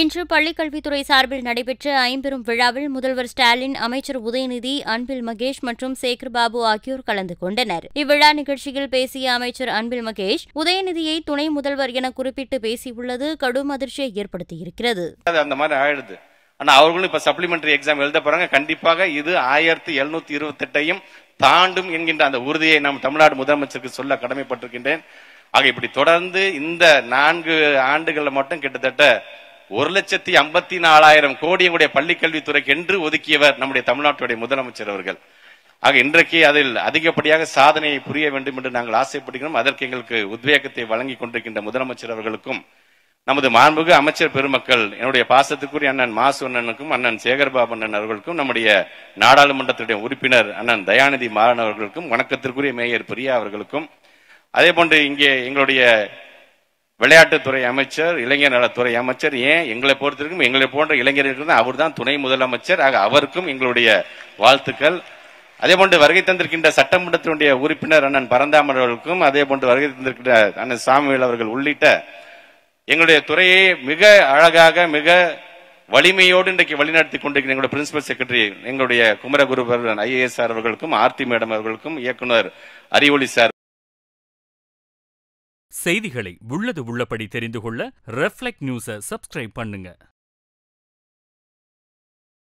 இன்று பள்ளிக்கல்வித்துறை சார்பில் நடைபெற்ற ஐம்பெரும் விழாவில் முதல்வர் ஸ்டாலின் அமைச்சர் உதயநிதி அன்பில் மகேஷ் மற்றும் சேகர் பாபு ஆகியோர் கலந்து கொண்டனர் இவ்விழா நிகழ்ச்சியில் பேசிய அமைச்சர் அன்பில் மகேஷ் உதயநிதியை துணை முதல்வர் என குறிப்பிட்டு பேசியுள்ளது கடும் அதிர்ச்சியை ஏற்படுத்தியிருக்கிறது அந்த மாதிரி ஆயிடுது ஆனா அவர்களும் இப்ப சப்ளிமெண்டரி எக்ஸாம் எழுத போறாங்க கண்டிப்பாக இது ஆயிரத்தி எழுநூத்தி இருபத்தி எட்டையும் தாண்டும் என்கின்ற அந்த உறுதியை நாம் தமிழ்நாடு முதலமைச்சருக்கு சொல்ல கடமைப்பட்டிருக்கின்றேன் ஆக இப்படி தொடர்ந்து இந்த நான்கு ஆண்டுகள்ல மட்டும் கிட்டத்தட்ட ஒரு லட்சத்தி ஐம்பத்தி நாலாயிரம் கோடி எங்களுடைய கல்வித்துறைக்கு என்று ஒதுக்கியவர் நம்முடைய தமிழ்நாட்டுடைய முதலமைச்சர் அவர்கள் ஆக இன்றைக்கு அதில் அதிகப்படியாக சாதனையை புரிய வேண்டும் என்று நாங்கள் ஆசைப்படுகிறோம் அதற்கு எங்களுக்கு உத்வேகத்தை வழங்கி கொண்டிருக்கின்ற முதலமைச்சர் அவர்களுக்கும் நமது மாண்புகு அமைச்சர் பெருமக்கள் என்னுடைய பாசத்துக்குரிய அண்ணன் மாசு அண்ணனுக்கும் அண்ணன் சேகர்பாபு அண்ணன் அவர்களுக்கும் நம்முடைய நாடாளுமன்றத்துடைய உறுப்பினர் அண்ணன் தயாநிதி மாறன் அவர்களுக்கும் வணக்கத்திற்குரிய மேயர் பிரியா அவர்களுக்கும் அதே போன்று இங்கே எங்களுடைய விளையாட்டுத்துறை அமைச்சர் இளைஞர் நலத்துறை அமைச்சர் ஏன் எங்களை பொறுத்திருக்கும் எங்களை போன்ற இளைஞர்கள் அவர் தான் துணை முதலமைச்சர் ஆக அவருக்கும் எங்களுடைய வாழ்த்துக்கள் அதே போன்று வருகை தந்திருக்கின்ற சட்டமன்றத்தினுடைய உறுப்பினர் அண்ணன் பரந்தாமன் அவர்களுக்கும் அதே போன்று வருகை தந்திருக்கின்ற அண்ணன் சாமிவேல் அவர்கள் உள்ளிட்ட எங்களுடைய துறையை மிக அழகாக மிக வலிமையோடு இன்றைக்கு வழிநடத்தி கொண்டிருக்கிற எங்களுடைய பிரின்சிபல் செக்ரட்டரி எங்களுடைய குமரகுருவர் ஐஏஎஸ் சார் அவர்களுக்கும் ஆர்த்தி மேடம் அவர்களுக்கும் இயக்குனர் அறிவொளி சார் செய்திகளை உள்ளது உள்ளபடி தெரிந்து கொள்ள ரெஃப்ளெக்ட் நியூஸை சப்ஸ்கிரைப் பண்ணுங்க